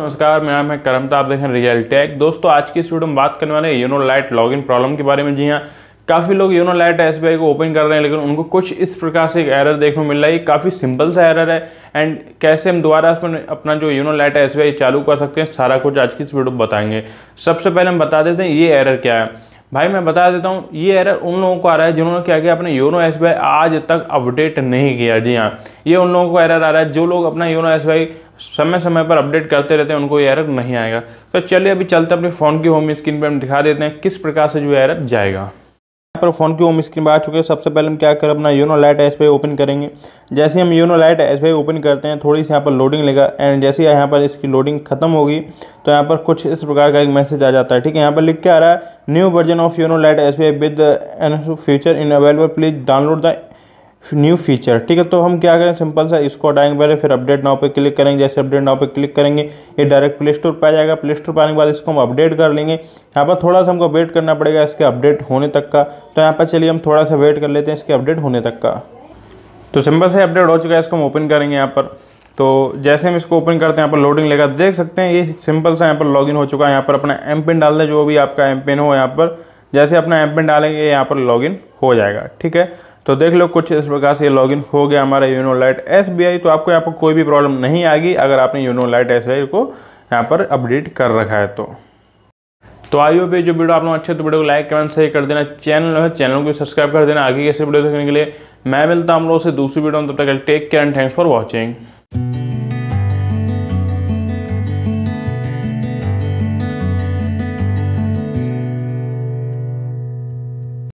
नमस्कार मेरा मैं करमता आप देखें रियल टेक दोस्तों आज की इस वीडियो में बात करने वाले हैं यूनो लाइट लॉगिन प्रॉब्लम के बारे में जी हाँ काफ़ी लोग यूनो लाइट एस को ओपन कर रहे हैं लेकिन उनको कुछ इस प्रकार से एक एरर देखने को मिल रहा है काफ़ी सिंपल सा एरर है एंड कैसे हम दोबारा इसमें अपना जो यूनो लाइट एस चालू कर सकते हैं सारा कुछ आज की इस वीडियो में बताएंगे सबसे पहले हम बता देते हैं ये एरर क्या है भाई मैं बता देता हूँ ये एरर उन लोगों को आ रहा है जिन्होंने क्या किया अपने योनो एस आज तक अपडेट नहीं किया जी हाँ ये उन लोगों को एरर आ रहा है जो लोग अपना योनो एस समय समय पर अपडेट करते रहते हैं उनको ये एरर नहीं आएगा तो चलिए अभी चलते अपने फ़ोन की होम स्क्रीन पर हम दिखा देते हैं किस प्रकार से जो एरर जाएगा यहाँ पर फ़ोन की होम स्क्रीन पर आ चुके हैं सबसे पहले हम क्या करें अपना यूनो लाइट एस पे ओपन करेंगे जैसे हम यूनो लाइट एस पे ओपन करते हैं थोड़ी सी यहाँ पर लोडिंग लेगा एंड जैसे ही यहाँ पर इसकी लोडिंग खत्म होगी तो यहाँ पर कुछ इस प्रकार का एक मैसेज आ जाता है ठीक है यहाँ पर लिख के आ रहा है new version of YONO lite S with an future in available please download the new feature ठीक है तो हम क्या करें सिंपल सा इसको हटाएंगे पहले फिर अपडेट नाव पे क्लिक करेंगे जैसे अपडेट नाव पे क्लिक करेंगे ये डायरेक्ट प्ले स्टोर पर आ जाएगा प्ले स्टोर पर आने के बाद इसको हम अपडेट कर लेंगे यहाँ पर थोड़ा सा हमको वेट करना पड़ेगा इसके अपडेट होने तक का तो यहाँ पर चलिए हम थोड़ा सा वेट कर लेते हैं इसके अपडेट होने तक का तो सिंपल से अपडेट हो चुका है इसको हम ओपन करेंगे यहाँ पर तो जैसे हम इसको ओपन करते हैं यहाँ पर लोडिंग लेगा तो देख सकते हैं ये सिंपल सा यहाँ पर लॉगिन हो चुका है यहाँ पर अपना एम पिन डाल दें जो भी आपका एम पिन हो यहाँ पर जैसे अपना एम पिन डालेंगे यहाँ पर लॉगिन हो जाएगा ठीक है तो देख लो कुछ इस प्रकार से लॉगिन हो गया हमारा यूनो लाइट एस तो आपको यहाँ पर कोई भी प्रॉब्लम नहीं आएगी अगर आपने यूनो लाइट एस को यहाँ पर अपडेट कर रखा है तो तो आइयो पे जो वीडियो आप लोग अच्छे तो वीडियो को लाइक कमेंट शेयर कर देना चैनल है चैनल को सब्सक्राइब कर देना आगे कैसे वीडियो देखने के लिए मैं मिलता हूँ हम लोग से दूसरी वीडियो में तब तक take care and thanks for watching